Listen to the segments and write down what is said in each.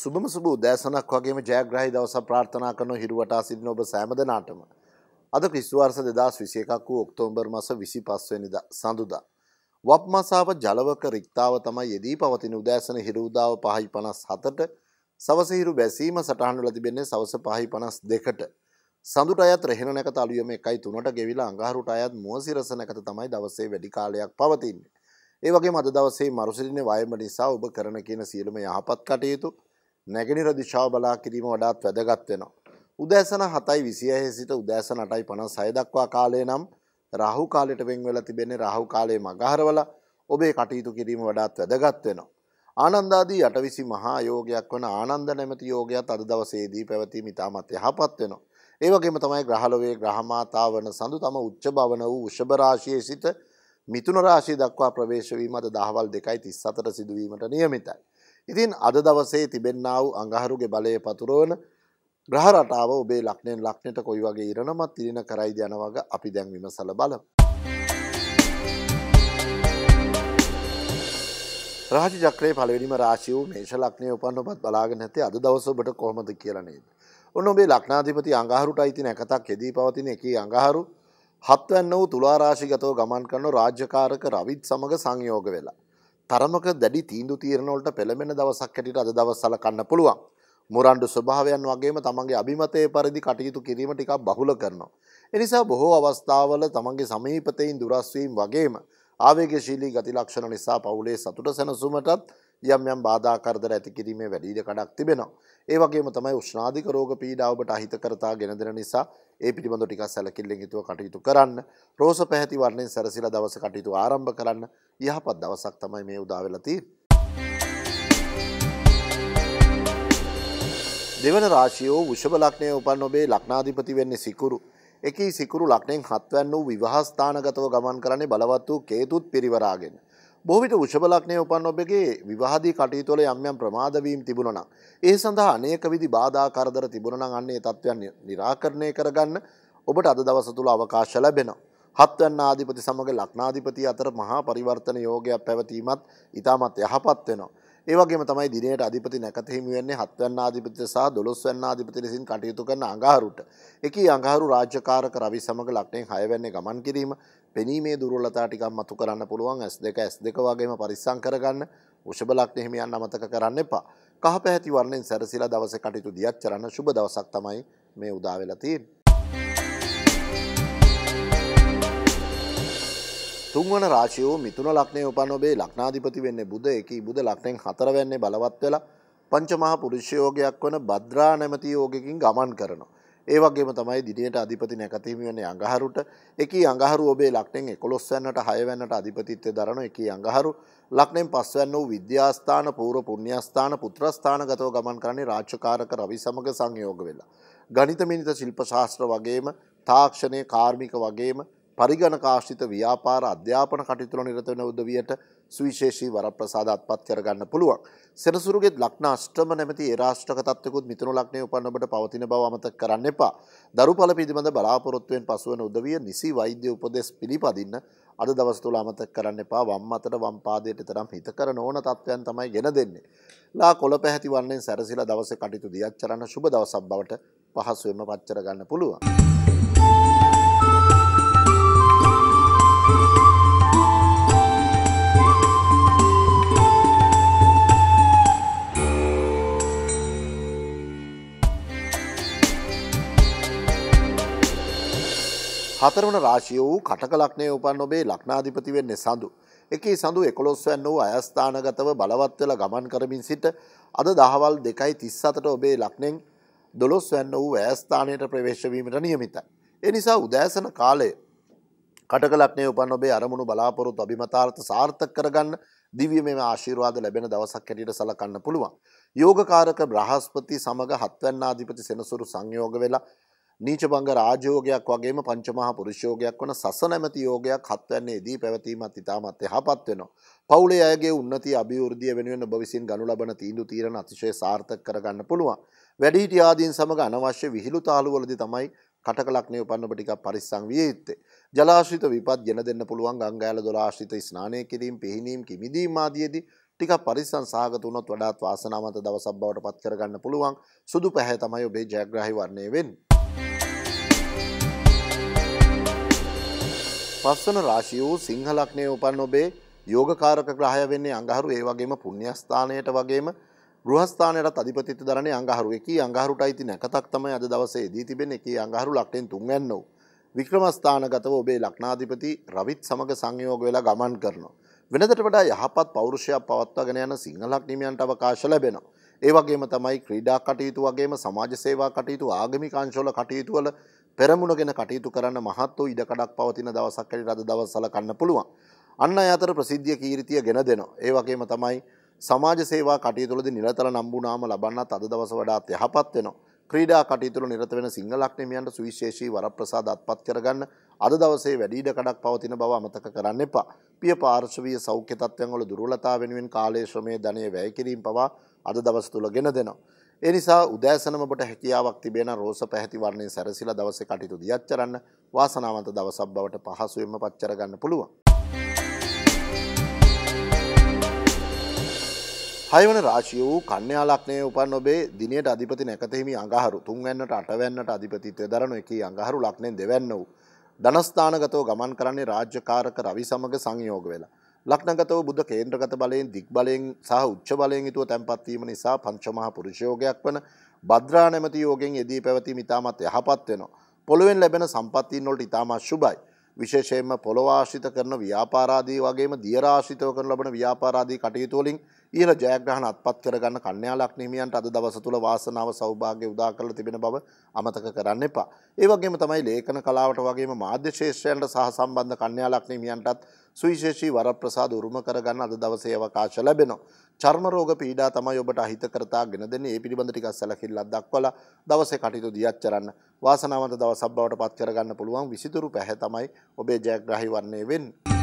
සුබම සුබ උදෑසනක් වගේම ජයග්‍රහහි දවස ප්‍රාර්ථනා කරන හිරුවටා සිටින ඔබ සෑමදනාටම. අද ක්‍රිස්තුවාර්ස දෙදස් විසය එකක් වූ ඔක්තෝම්බර් මස විසි පස්වනිද සඳුදා. වප් මසාාව ජලවක රික්තාව තමයි යෙදී පවතින උදෑසන හිරුදාව පහහි පනස් හතට සවසහිරු බැසීම සටහන්ු ලතිබෙන්නේ සවස පහහි පනස් දෙකට. සඳුට අයත් රෙහෙන නැකත අලුයම එකයි තුනට ගෙවිලා අඟහරුට අයත් මුවසිරස නැකත තමයි දවසේ වැඩි කාලයක් පවතින්නේ. ඒවගේ මද දවසේ මරුසිරින වයම නිසා ඔබ කරන කියන සියලම යහපත් කටයුතු නැගෙනහිර දිශාව බලා කිරීම වඩාත් වැදගත් වෙනවා. උදෑසන 7:26 සිට උදෑසන 8:56 දක්වා කාලය නම් රාහු කාලයට වෙන් වෙලා තිබෙන්නේ රාහු කාලයේ මගහරවල ඔබේ කටයුතු කිරීම වඩාත් වැදගත් වෙනවා. ආනන්දාදී යටවිසි මහා යෝගයක් වන ආනන්ද නැමැති යෝගයත් අද දවසේදී පැවතීම ඉතාමත් යහපත් වෙනවා. ඒ වගේම තමයි ග්‍රහලොවේ ග්‍රහමාතා වන සඳු තම උච්ච භවන වූ වෘෂභ රාශියේ සිට මිථුන රාශිය දක්වා ප්‍රවේශ වීම අද දහවල් 2:37 සිදුවීමට නියමිතයි. ඉතින් අද දවසේ තිබෙන්නා වූ අඟහරුගේ බලය පතුරවන ග්‍රහ රටාව ඔබේ ලක්නෙන් ලක්නෙට කොයි වගේ ඉරණමත් තිරින කරයිද යන වග අපි දැන් විමසල බලමු. රාශි චක්‍රයේ පළවෙනිම රාශිය වූ මේෂ ලක්නයේ උපන් ඔබත් බලාගෙන ඇත්තේ අද දවස ඔබට කොහොමද කියලා නේද. ඔන්න ඔබේ ලක්නාධිපති අඟහරුට අයිතින එකතක් යෙදී පවතින එකී අඟහරු හත්වැන්න වූ තුලා රාශිගතව ගමන් කරන රාජ්‍යකාරක රවිත් සමග සංයෝග වෙලා. තරමක දැඩි තීන්දු තීරණවලට පෙළඹෙන දවසක් හැටියට අද දවස් සලකන්න පුළුවන්. මුරණ්ඩු ස්වභාවයන් වගේම තමන්ගේ අභිමතයේ පරිදි කටයුතු කිරීම ටිකක් බහුල කරනවා. එනිසා බොහෝ අවස්ථාවල තමන්ගේ සමීපතයින් දුරස් වීම වගේම ආවේගශීලී ගති ලක්ෂණ නිසා පවුලේ සතුට සැනසුමටත් යම් යම් බාධා කරදර ඇති කිරීමේ වැඩි ඉඩ කඩක් තිබෙනවා. ඒ වගේම තමයි උෂ්ණාධික රෝග පීඩා ඔබට අහිතකරතා ගෙන දෙන නිසා ඒ පිළිබඳව ටිකක් සැලකිල්ලෙන් යුතුව කටයුතු කරන්න. රෝස පැහැති වර්ණයෙන් සැරසිලා දවසේ කටයුතු ආරම්භ කරන්න. යහපත් දවසක් තමයි මේ උදා වෙලා තියෙන්නේ. දෙවන රාශියෝ වෘෂභ ලග්නයේ උපන් ඔබේ ලග්නාධිපති වෙන්නේ සිකුරු. එකී සිකුරු ලග්නයෙන් හත්වැන්න වූ විවාහස්ථානගතව ගමන් කරන්නේ බලවත් වූ කේතුත් පිරිවරාගෙන. බොවිට උෂභලක්නය උපන් ඔබගේ විවාදී කටයුතුවල යම්යම් ප්‍රමාදවීම් තිබුණන. ඒ සඳහා අනේක විදි බාධා කරදර තිබුණන අන්නේ තත්ත්වයන් නිරාකරණය කරගන්න ඔබට අද දවස තුළ අවකාශ ලැබෙනවා. හත්වන්න ආධිපති සමඟ ලක්නාධිපති අතර මහා පරිවර්තන යෝගයක් පැවතීමත් ඉතාමත් යහපත් වෙනවා. ඒවගේම තමයි දිනයට අධිපති නැකතහිමිවන්නේ හත්වන්න ආධිපති සහ දොළොස්වන්න ආධිපති ලෙසින් කටයුතු කරන අඟහරුට. එකී අඟහරු රාජ්‍යකාරක රවි සමඟ ලක්නෙන් හයවැන්නේ ගමන් කිරීම පෙනීමේ දුරලතා ටිකක් මතු කරන්න පුළුවන් ඇස් දෙක ඇස් දෙක වගේම පරිස්සං කරගන්න උෂභ ලග්න හිමියන් අමතක කරන්න එපා. කහ පැහැති වර්ණයෙන් සැරසිලා දවසේ කටයුතු දියත් කරන්න සුබ දවසක් තමයි මේ උදා වෙලා තියෙන්නේ. තුන්වන රාශියෝ මිතුන ලක්නේ උපන් ඔබේ ලක්නාධිපති වෙන්නේ බුද එකී බුද ලක්නෙන් හතරවැන්නේ බලවත් වෙලා පංචමහා පුරුෂයෝගයක් වන බද්‍රා නැමති යෝගකින් ගමන් කරනවා. ඒවගේ තමයි දිනට අධිපති නැකතිහිමිවන්නේ අඟහරුට එක අඟහරු ඔබේ ලක්නෙන් එකොස්සන්නට හයවැන්නට අධිපතිත්වය දරන එක අඟහරු ලක්නෙන් පස්වැන්න වූ විද්‍යාස්ථාන පූර පුුණ්‍යස්ථාන පුත්‍රස්ථාන ගතව ගමන් කරන්නේ රාච්චකාරක රවි සමඟ සංයෝග වෙලා. ගනිතමිනිත ශිල්ප ශාස්ත්‍ර වගේම තාක්ෂණය කාර්මික වගේම පරිගණකාශ්‍රිත ව්‍යාපාර අධ්‍යාපන කටයුතුල නිරත වෙන උදවියට සුවිශේෂී වරප්‍රසාද අත්පත් කරගන්න පුළුවන්. සෙනසුරුගේ ලග්න අෂ්ටම නැමැති ඒ රාෂ්ට්‍රක තත්ත්වකුත් මිථුන ලග්නයේ උපන් ඔබට පවතින බව අමතක කරන්න එපා. දරුඵල පිළිබඳ බලාපොරොත්තුවෙන් පසුවන උදවිය නිසි වෛද්‍ය උපදෙස් පිළිපදින්න අද දවස තුළ අමතක කරන්න එපා. වම් අතට වම් පාදයට තරම් හිත කරන ඕන තත්ත්වයන් තමයි ගෙන දෙන්නේ. ලා කොළ පැහැති වන්නේ සැරසිලා දවසේ කටයුතු දියත් කරන්න සුබ දවසක් බවට පහසුවෙන්ම පච්චර ගන්න පුළුවන්. හතරවන රාශිය වූ කටක ලක්නය උපන් ඔබේ ලක්නාධිපති වෙන්නේ සඳු. එකේ සඳු එකොළොස්වැන් වූ අයස්ථානගතව බලවත්වල ගමන් කරමින් සිට අද දහවල් දෙකයි තිස්සතට ඔබේ ලක්නෙෙන් දොළොස්වැන්න වූ ඇස්ථානයට ප්‍රවේශවීමට නියමිත. එනිසා උදෑසන කාලය කටකලක්නේ උපන් ඔබේ අරමුණු බලාපොරොත්තු අභිමතාර්ථ සාර්ථක කරගන්න දිව්‍ය මේ ආශිර්වාද ලැබෙන දවසක් හැටියට සලකන්න පුළුවන්. යෝගකාරක බ්‍රහස්පති සමග හත්වැන්නාධිපති සෙනසුරු සංයෝග වෙලා නීචබංග රාජයෝගයක් වගේම පංචමහා පුරුෂයෝගයක් වන සසනැමැති යෝගයක් හත්වන්නේ දී පැවතීමත් ඉතාමත් යහපත් වෙනවා. පවුලේ අයගේ උන්නති අභිවෘද්ධිය වෙනුවෙන් ඔබ විසින් ගනු ලබන තීන්දු තීරණ අතිශය සාර්ථක කරගන්න පුළුවන්. වැඩිහිටියාදීන් සමග අනවශ්‍ය විහිළු තාලුවලදී තමයි කටක ලක්ෂණය උපන්න ඔබ ටිකක් පරිස්සම් විය යුත්තේ. ජලාශ්‍රිත විපත් ගෙන දෙන්න පුළුවන් ගංගෑල දොලාශ්‍රිත ස්නානය කිරීම පිහිනීම් කිමිදීම ආදියේදී ටික පරිස්සම් සහගත වුණොත් වඩාත් වාසනාවන්ත දවසක් බවට පත් කරගන්න පුළුවන් සුදු පැහැ තමයි ඔබේ ජයග්‍රාහි වර්ණය වෙන්නේ. පස්වන රාශිය වූ සිංහ ලග්නයේ උපන් ඔබේ යෝගකාරක ග්‍රහය වෙන්නේ අඟහරු ඒ වගේම පුණ්‍යස්ථානයට වගේම ගෘහස්ථානයටත් අධිපතිත්ව දරන්නේ අඟහරු එකී අඟහරුටයි තියෙන එකතක් තමයි අද දවසේ දී තිබෙන්නේ එකී අඟහරු ලග්නෙන් තුන්වැන්නෝ. වික්‍රමස්ථානගතව ඔබේ ලක්නාධිපති රවිත් සමග සංයෝග වෙලා ගමන් කරනවා. වෙනදට වඩා යහපත් පෞරුෂයක් පවත්වාගෙන යන සිංහලක් නිමියන්ට අවකාශ ලැබෙනවා. ඒ වගේම තමයි ක්‍රීඩා කටයුතු වගේම සමාජ සේවා කටයුතු ආගමික අංශවල කටයුතු වල පෙරමුණගෙන කටයුතු කරන්න මහත් වූ ඉඩකඩක් පවතින දවසක් ඇරි රද දවස් සලකන්න පුළුවන්. අන්න අය අතර ප්‍රසිද්ධිය කීර්තිය ගෙන දෙනවා. ඒ වගේම තමයි සමාජ සේවා කටයුතුවලදී නිරතර නම් වුණාම ලබන්නත් අද දවස වඩාත් යහපත් වෙනවා. ක්‍රීඩා කටයුතුවල නිරත වෙන සිංහලක්නිමියන්ට සුවිශේෂී වරප්‍රසාද අත්පත් කරගන්න අද දවසේ වැඩි ඉඩ කඩක් පවතින බව අමතක කරන්න එපා. පිය පාර්ශවීය සෞඛ්‍ය තත්ත්වයන් වල දුර්වලතා වෙනුවෙන් කාලයේ ශ්‍රමයේ ධනය වැය කිරීම පවා අද දවස තුල ගෙන දෙනවා. ඒ නිසා උදෑසනම ඔබට හැකියාවක් තිබෙන රෝස පැහැති වර්ණයෙන් සැරසිලා දවසේ කටයුතු දියත් කරන්න වාසනාවන්ත දවසක් බවට පහසුවෙන්ම පච්චර ගන්න පුළුවන්. හයවන රාශිය වූ කන්‍යා ලක්නය උපන් ඔබේ දිනයට අධිපති නැකතෙහිමි අඟහරු තුන්වැන්නට අටවැන්නට අධිපතිත්වය දරනු එක අඟහරු ලක්නෙන් දෙවැන්න වූ. ධනස්ථානගතව ගමන් කරන්නේ රාජ්‍යකාරක රවි සමඟ සංයෝග වෙලා. ලක්නගතව බුද්ධ කේන්ද්‍රගත බලයෙන් දික් බලයෙන් සහ උච්ච බලයෙන් හිතුව තැන්පත්වීම නිසා පංචමහා පුරුෂයෝගයක් වන බද්‍රා නැමති යෝගෙන් යෙදී පැවති ඉතාමත් යහපත් වෙනවා. පොළුවෙන් ලැබෙන සම්පත්තිීන්වලට ඉතාමත් ශුභයි. විශේෂයෙන්ම පොළොවාශිත කරන ව්‍යාපාරාදී වගේම දියරාශිතව කරන ලබන ව්‍යාපාරාදී කටයුතුවලින් ඉහළ ජයග්‍රහණ අත්පත් කරගන්න කන්‍යා ලග්නිමියන්ට අද දවස තුල වාසනාව සෞභාග්‍ය උදා කරලා තිබෙන බව අමතක කරන්න එපා. ඒ වගේම තමයි ලේඛන කලාවට වගේම මාධ්‍ය ශාස්ත්‍රයන්ට සහ සම්බන්ධ කන්‍යා ලග්නිමියන්ටත් සුවිශේෂී වරප්‍රසාද උරුම කරගන්න අද දවසේ අවකාශ ලැබෙනවා. චර්ම රෝග පීඩා තමයි ඔබට අහිතකරතා ගෙන දෙන්නේ. ඒ පිළිබඳ ටිකක් සැලකිල්ලක් දක්වලා දවසේ කටයුතු දියත් කරන්න. වාසනාවන්ත දවසක් බවට පත් කරගන්න පුළුවන් විසිතුරු පැහැ තමයි ඔබේ ජයග්‍රාහී වන්නේ වෙන්නේ.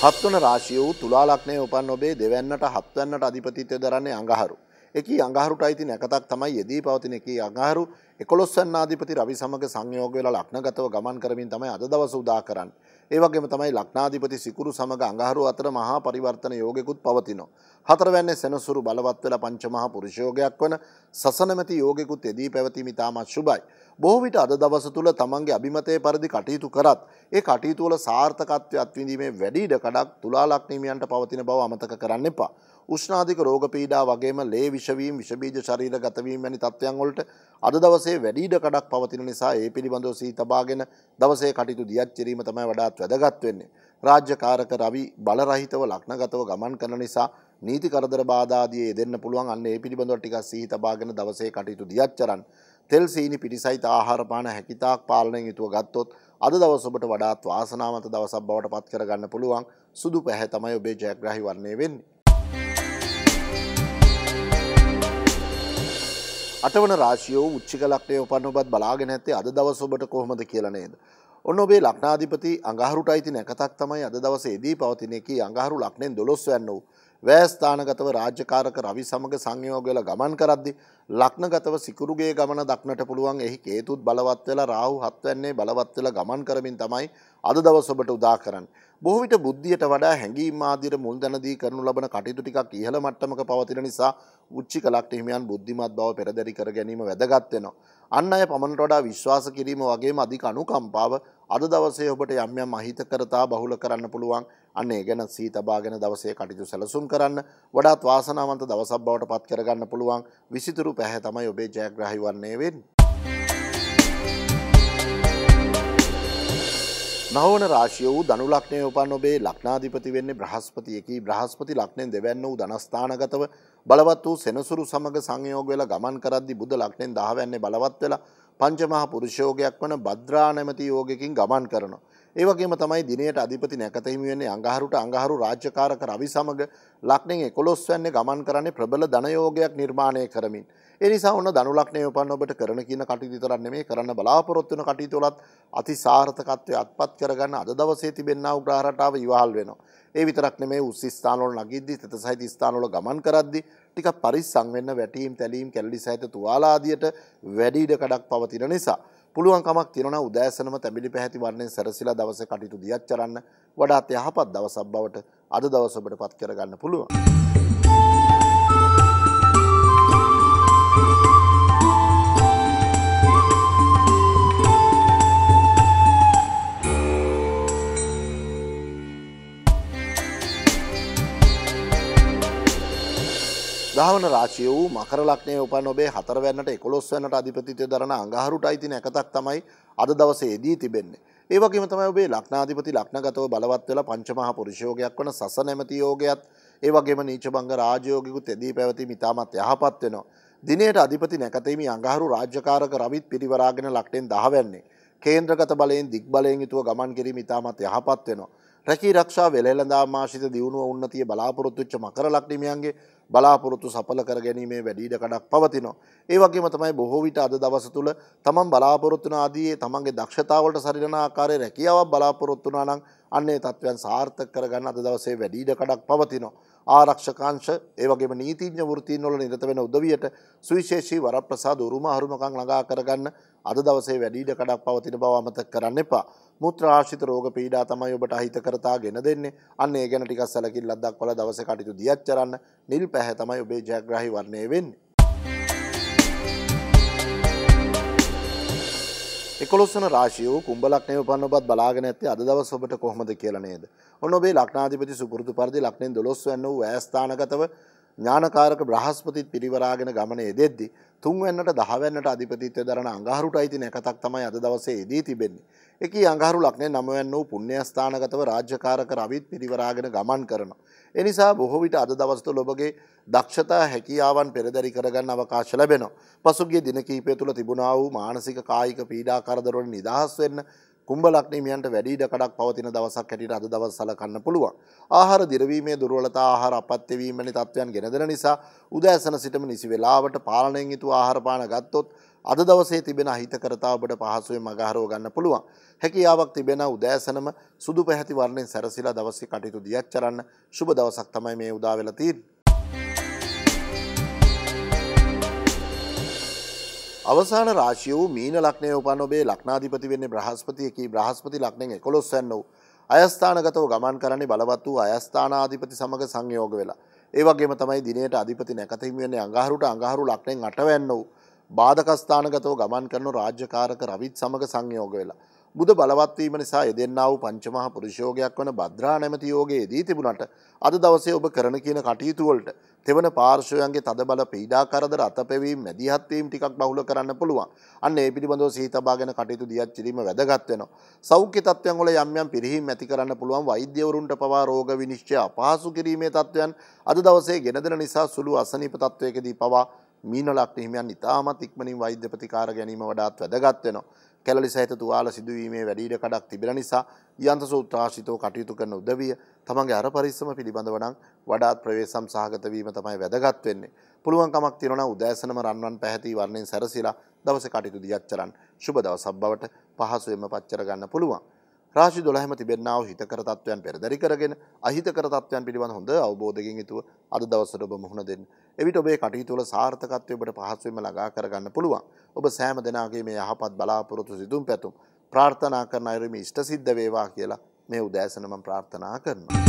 හත්වන රාශිය වූ තුලා ලක්නය උපන් ඔබේ දෙවැන්නට හත්වන්නට අධිපතිත්වය දරන්නේ අඟහරු. එකී අඟහරුට අයිති නැකතක් තමයි යෙදී පවතින එකී අඟහරු එකොළොස්සන්න ආධිපති රවි සමග සංයෝග වෙලා ලක්නගතව ගමන් කරමින් තමයි අද දවස උදා කරන්න. ඒ වගේම තමයි ලක්නාධිපති සිකුරු සමග අඟහරු අතර මහා පරිවර්තන යෝගෙකුත් පවතිනවා. හතරවැන්නේ සෙනසුරු බලවත් වෙලා පංචමහා පුරුෂයෝගයක් වන සසනමැති යෝගෙකුත් යෙදී පැවතීම ඉතාමත් සුබයි. බොහෝ විට අද දවස තුල තමන්ගේ අභිමතයේ පරිදි කටයුතු කරත් ඒ කටයුතුවල සාර්ථකත්වය අත්විඳීමේ වැඩිඩ කඩක් තුලාලක්නීමියන්ට පවතින බව අමතක කරන්න එපා. උෂ්නාධික රෝග පීඩා වගේම ලේ විෂවීම් විෂබීජ ශරීර ගතවීම වැනි තත්ත්වයන්වලට අද දවසේ වැඩිඩ කඩක් පවතින නිසා ඒ පිළිබඳව සී තබාගෙන දවසේ කටයුතු දියත් කිරීම තමයි වඩාත් වැදගත් වෙන්නේ. රාජ්‍යකාරක රවි බලරහිතව ලක්නගතව ගමන් කරන නිසා නීති කරදර බාධාදිය යෙදෙන්න පුළුවන් අන්න ඒ පිළිබඳව ටිකක් සිහි තබාගෙන දවසේ කටයුතු දියත් කරන්න. තෙල් සීනි පිටිසහිත ආහාර පාන හැකිතාක් පාලනයෙන් යුතුව ගත්තොත් අද දවස ඔබට වඩාත් වාසනාවන්ත දවසක් බවට පත් කරගන්න පුළුවන් සුදු පැහැ තමයි ඔබේ ජයග්‍රහී වන්නේ වෙන්නේ. අටවන රාශියෝ උච්චික ලක්ෂණය උපන්න ඔබත් බලාගෙන ඇත්තේ අද දවස ඔබට කොහොමද කියලා නේද? ඔන්න ඔබේ ලක්නාධිපති අඟහරුට අයිති නැකතක් තමයි අද දවසේ දී පවතින එකේ අඟහරු ලක්ෂණයෙන් 12 වෙන්න වූ වෑස්ථානගතව රාජ්‍යකාරක රවි සමග සංයෝගල ගමන් කරද්දි ලක්නගතව සිකුරුගේ ගමන දක්නට පුළුවන් එහි කේතුත් බලවත් වෙලා රාහු හත්වැන්නේ බලවත් වෙලා ගමන් කරමින් තමයි අද දවස් ඔබට උදා කරන්නේ. බොහෝ විට බුද්ධියට වඩා හැඟීම් ආදියට මුල් දැනදී කරනු ලබන කටයුතු ටිකක් ඉහළ මට්ටමක පවතින නිසා උච්චික ලක්ෂණ හිමියන් බුද්ධිමත් බව පෙරදරි කර ගැනීම වැදගත් වෙනවා. අන් අය පමණට වඩා විශ්වාස කිරීම වගේම අධික අනුකම්පාව අද දවසේ ඔබට යම් යම් අහිතකරතා බහුල කරන්න පුළුවන් අන්නේ ගැන සීතබාගෙන දවසේ කටයුතු සැලසුම් කරන්න වඩාත් වාසනාවන්ත දවසක් බවට පත් කරගන්න පුළුවන් විසිතුරු පැහැ තමයි ඔබේ ජයග්‍රහහි වන්නේ වෙන්. නවන රාශිය වූ දනු ලක්නය උපන් ඔබේ ලක්නාධිපති වෙන්නේ බ්‍රහස්පතියකි බ්‍රහස්පති ලක්නෙන් දෙවැන්න වූ ධනස්ථානගතව බලවත් වූ සෙනසුරු සමඟ සංයෝග වෙලා ගමන් කරද්දි බුද ලක්නෙන් දහවැන්නේ බලවත් වෙලා පංචමහා පුරුෂයෝගයක් වන බද්‍රානැමති යෝගකින් ගමන් කරනවා. ඒවගේම තමයි දිනයට අධිපති නැකත හිමිවෙන්නේ අඟහරුට අඟහරු රාජ්‍යකාරක රවි සමග ලක්නෙන් එකොළොස් වැන්නේ ගමන් කරන්නේ ප්‍රබල ධනයෝගයක් නිර්මාණය කරමින්. එනිසා ඔන්න ධනු ලක්ෂණය උපන්න ඔබට කරන කියන කටයුතු විතරක් නෙමෙයි කරන්න බලාපොරොත්තු වෙන කටයුතු වලත් අති සාර්ථකත්වය අත්පත් කරගන්න අද දවසේ තිබෙනා උග්‍රහ රටාව ඉවහල් වෙනවා. ඒ විතරක් නෙමෙයි උස් ස්ථාන වල නගිද්දි තෙත සහිත ස්ථාන වල ගමන් කරද්දි ටිකක් පරිස්සම් වෙන්න වැටීම් තැලීම් කැලඩි සහිත තුවාලා ආදියට වැඩි ඉඩ කඩක් පවතින නිසා පුළුවන්කමක් තියෙනවා උදෑසනම තැඹිලි පැහැති වර්ණයෙන් සැරසිලා දවසේ කටයුතු දියත් කරන්න වඩාත් යහපත් දවසක් බවට අද දවස ඔබට පත් කරගන්න පුළුවන්. දහවන රාශිය වූ මකර ලක්නය උපන් ඔබේ හතරවැන්නට එකොස් වන්නට අධිපතිය දරන අඟහරුට අයිතින එකතක් තමයි අද දවසේදී තිබෙන්නේ. ඒවගේම තමයි ඔබේ ලක්නාධිපති ලක්නගතව බලවත් වෙලා පංචමහා පුරුෂයෝගයක් වන සස නැමති යෝගයත් ඒ වගේම නීචභංග රාජයෝගිකුත් එදී පැවති මිතාමත් යහපත් වෙනවා. දිනයට අධිපති නැකතීමේ අඟහරු රාජ්‍යකාරක රවිත් පිරිවරාගෙන ලක්ටෙන් දහවැන්නේ. කේන්ද්‍රගත බලයෙන් දික් බලයෙන් යුතුව ගමන් කිරීම ඉතාමත් යහපත් වෙනවා. රැකී රක්ෂා වෙළඳාමාශිත දියුණුව උන්නතිය බලාපොරොත්තුච්ච මකර ලක්නිමියන්ගේ බලාපොරොත්තු සඵල කර ගැනීමේ වැඩි ඉඩ කඩක් පවතිනවා. ඒ වගේම තමයි බොහෝ විට අද දවස තුල තමන් බලාපොරොත්තු වන ආදී තමන්ගේ දක්ෂතාවලට සරිලන ආකාරයේ රැකියාවක් බලාපොරොත්තු වුණා නම් අන්නේ තත්ත්වයන් සාර්ථක කරගන්න අද දවසේ වැඩි ඉඩ කඩක් පවතිනවා. ආරක්ෂකාංශ ඒ වගේම නීතිඥ වෘත්තීන් වල නිරත වෙන උදවියට සුවිශේෂී වරප්‍රසාද උරුම අරුමකම් ළඟා කරගන්න අද දවසේ වැඩි ඉඩ කඩක් පවතින බව අමතක කරන්න එපා. මුත්‍රාශිත රෝග පීඩා තමයි ඔබට අහිතකරතා ගෙන දෙන්නේ. අන්න ඒ ගැන ටිකක් සැලකිල්ලක් දක්වලා දවසේ කටයුතු දියත් කරන්න. නිල් පැහැ තමයි ඔබේ ජයග්‍රාහී වර්ණය වෙන්නේ. 11 වන රාශිය වූ කුම්භ ලග්නය උපන්න ඔබත් බලාගෙන ඇත්තේ අද දවස් ඔබට කොහොමද කියලා නේද? ඔන්න ඔබේ ලග්නාධිපති සුපුරුදු පරිදි ලග්නෙන් 12 වෙනි වූ ඈස්ථානගතව ඥානකාරක බ්‍රහස්පතිත් පිරිවරාගෙන ගමන යෙදෙද්දි තුන්වැන්නට දහවැන්නට අධිපතිත්වය දරන අඟහරුට අයිති නැකතක් තමයි අද දවසේ දී තිබෙන්නේ. එකී අඟහරු ලක්නේ නමවැන්න වූ පුණ්‍යස්ථානගතව රාජ්‍යකාරක රවිත් පිරිවරාගෙන ගමන් කරනවා. එනිසා බොහෝ විට අද දවස් තුළ ඔබගේ දක්ෂතා හැකියාවන් පෙරදරි කරගන්න අවකාශ ලැබෙනවා. පසුගිය දින කිහිපය තුළ තිබුණා වූ මානසික කායික පීඩා කරදර වලින් නිදහස් වෙන්න කුම්භලග්නේ මියන්ට වැඩි ඉඩ කඩක් පවතින දවසක් හැටියට අද දවස් සලකන්න පුළුවන්. ආහාර දිරවීමේ දුර්වලතා ආහාර අපත්‍ය වීමනි තත්ත්වයන් ගෙනදෙන නිසා උදෑසන සිටම නිසි වේලාවට පාලනයෙන් යුතු ආහාර පාන ගත්තොත් අද දවසේ තිබෙන අහිතකරතා ඔබට පහසුවෙන් මගහරව ගන්න පුළුවන්. හැකියාවක් තිබෙන උදෑසනම සුදු පැහැති වර්ණයෙන් සැරසිලා දවසේ කටයුතු දියත් කරන්න සුබ දවසක් තමයි මේ උදා වෙලා තියෙන්නේ. අවසාන රාශිය වූ මීන ලක්නය උපන් ඔබේ ලක්නාධිපති වෙන්නේ බ්‍රහස්පතියකි බ්‍රහස්පති ලක්නෙන් එකොළොස්සැන් වූ අයස්ථානගතව ගමන් කරන්නේ බලවත් වූ අයස්ථානාධිපති සමඟ සංයෝග වෙලා. ඒ වගේම තමයි දිනේට අධිපති නැකතහිමියන්නේ අඟහරුට අඟහරු ලක්නෙන් අටවැන්න වූ බාධකස්ථානගතව ගමන් කරන රාජ්‍යකාරක රවිත් සමඟ සංයෝග වෙලා. බුද බලවත්වීම නිසා යෙදෙන්න්නා වූ පංචමහ පුරුෂෝගයක් වන බද්‍රා නැමති යෝගයේ දී තිබුණට අද දවසේ ඔබ කරන කියන කටයුතුවලට තෙවන පාර්ශවයන්ගේ තද බල පීඩා කරදර අතපෙවීම් මැදිහත්වීම් ටිකක් බහුල කරන්න පුළුවන් අන්න ඒ පිළිබඳව සීතබාගෙන කටයුතු දියත් කිරීම වැදගත් වෙනවා සෞඛ්‍ය තත්ත්වයන් වල යම් යම් පිරිහීම් ඇති කරන්න පුළුවන් වෛද්‍යවරුන්ට පවා රෝග විනිශ්චය අපහසු කිරීමේ තත්ත්වයන් අද දවසේ ගෙනදෙන නිසා සුළු අසනීප තත්ත්වයකදී පවා මීන ලක්නහිමයන් ඉතාමත් ඉක්මනින් වෛද්‍ය ප්‍රතිකාර ගැනීම වඩාත් වැදගත් වෙනවා කැලලි සහිත තුවාල සිදුවීමේ වැඩිඩ කඩක් තිබෙන නිසා යන්ත සූත්‍රාශිතව කටයුතු කරන උදවිය තමන්ගේ අර පරිස්සම පිළිබඳව නම් වඩාත් ප්‍රවේශම් සහගත වීම තමයි වැදගත් වෙන්නේ. පුළුවන් කමක් තියෙනවා උදෑසනම රන්වන් පැහැති වර්ණයෙන් සැරසිලා දවසේ කටයුතු දියත් කරන්න. සුබ දවසක් බවට පහසුවෙන්ම පච්චර ගන්න පුළුවන්. රාශි දොළහම තිබෙන්නාව හිතකර තත්වයන් පෙරදරි කරගෙන අහිතකර තත්වයන් පිළිබඳ හොඳ අවබෝධකින් යුතුව අද දවසට ඔබ මුහුණ දෙන්න. එවිට ඔබේ කටයුතු වල සාර්ථකත්වය ඔබට පහසුවෙන්ම ළඟා කරගන්න පුළුවන්. ඔබ සෑම දෙනාගේ මේ යහපත් බලාපොරොත්තු සිතුම් පැතුම් ප්‍රාර්ථනා කරන අයුරු මේ ඉෂ්ට සිද්ධ වේවා කියලා මේ උදෑසන මම ප්‍රාර්ථනා කරනවා.